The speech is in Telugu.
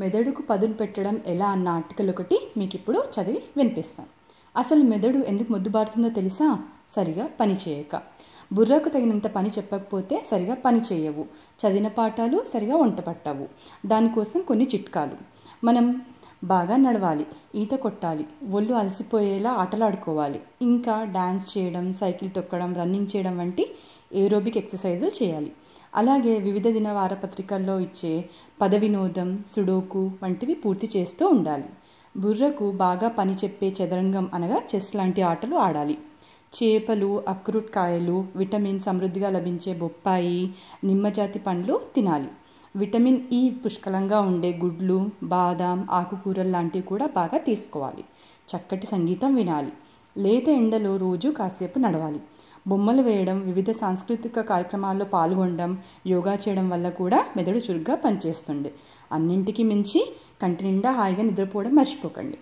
మెదడుకు పదును పెట్టడం ఎలా అన్న ఆర్టికల్ ఒకటి మీకు ఇప్పుడు చదివి వినిపిస్తాం అసలు మెదడు ఎందుకు మొద్దుబారుతుందో తెలుసా సరిగా పని చేయక బుర్రకు తగినంత పని చెప్పకపోతే సరిగా పని చేయవు చదివిన పాఠాలు సరిగా వంట పట్టవు దానికోసం కొన్ని చిట్కాలు మనం బాగా నడవాలి ఈత కొట్టాలి ఒళ్ళు అలసిపోయేలా ఆటలాడుకోవాలి ఇంకా డ్యాన్స్ చేయడం సైకిల్ తొక్కడం రన్నింగ్ చేయడం వంటి ఏరోబిక్ ఎక్సర్సైజులు చేయాలి అలాగే వివిధ దిన వారపత్రికల్లో ఇచ్చే పద వినోదం సుడోకు వంటివి పూర్తి చేస్తూ ఉండాలి బుర్రకు బాగా పని చెప్పే చదరంగం అనగా చెస్ లాంటి ఆటలు ఆడాలి చేపలు అక్రూట్ కాయలు విటమిన్ సమృద్ధిగా లభించే బొప్పాయి నిమ్మజాతి పండ్లు తినాలి విటమిన్ ఈ e పుష్కలంగా ఉండే గుడ్లు బాదాం ఆకుకూరలు లాంటివి కూడా బాగా తీసుకోవాలి చక్కటి సంగీతం వినాలి లేత ఎండలో రోజు కాసేపు నడవాలి బొమ్మలు వేయడం వివిధ సాంస్కృతిక కార్యక్రమాల్లో పాల్గొనడం యోగా చేయడం వల్ల కూడా మెదడు చురుగ్గా పనిచేస్తుంది అన్నింటికి మించి కంటి నిండా హాయిగా నిద్రపోవడం మర్చిపోకండి